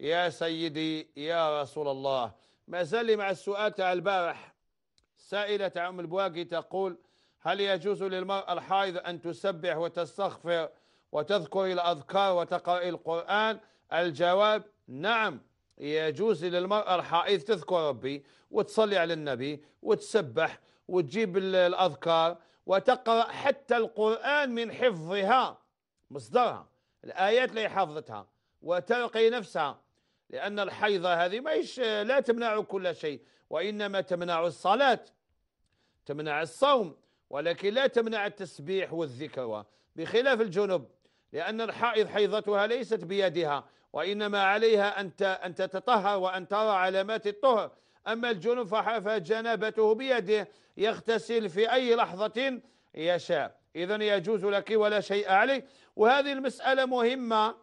يا سيدي يا رسول الله ما زال مع السؤال تاع البارح سائلة عم البواقي تقول هل يجوز للمرأة الحائض أن تسبح وتستغفر وتذكر الأذكار وتقرأ القرآن الجواب نعم يجوز للمرأة الحائض تذكر ربي وتصلي على النبي وتسبح وتجيب الأذكار وتقرأ حتى القرآن من حفظها مصدرها الآيات اللي حفظتها وتنقي نفسها لأن الحيضة هذه ما لا تمنع كل شيء وإنما تمنع الصلاة تمنع الصوم ولكن لا تمنع التسبيح والذكر بخلاف الجنب لأن الحائض حيضتها ليست بيدها وإنما عليها أن أن تتطهر وأن ترى علامات الطهر أما الجنب فجنابته بيده يغتسل في أي لحظة يشاء إذا يجوز لك ولا شيء عليك وهذه المسألة مهمة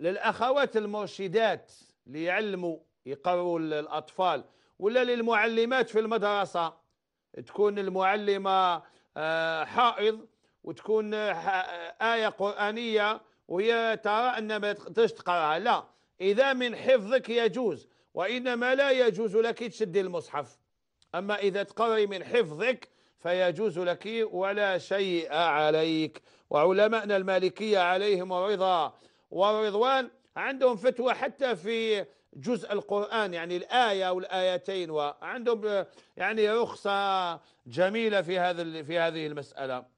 للأخوات المرشدات ليعلموا يقروا الأطفال ولا للمعلمات في المدرسة تكون المعلمة آه، حائض وتكون آية قرآنية وهي ترى أن ما تقدرش تقراها لا إذا من حفظك يجوز وإنما لا يجوز لك تشدي المصحف أما إذا تقري من حفظك فيجوز لك ولا شيء عليك وعلماءنا المالكية عليهم الرضا ورضوان عندهم فتوى حتى في جزء القرآن يعني الآية والآيتين الآيتين وعندهم يعني رخصة جميلة في هذا في هذه المسألة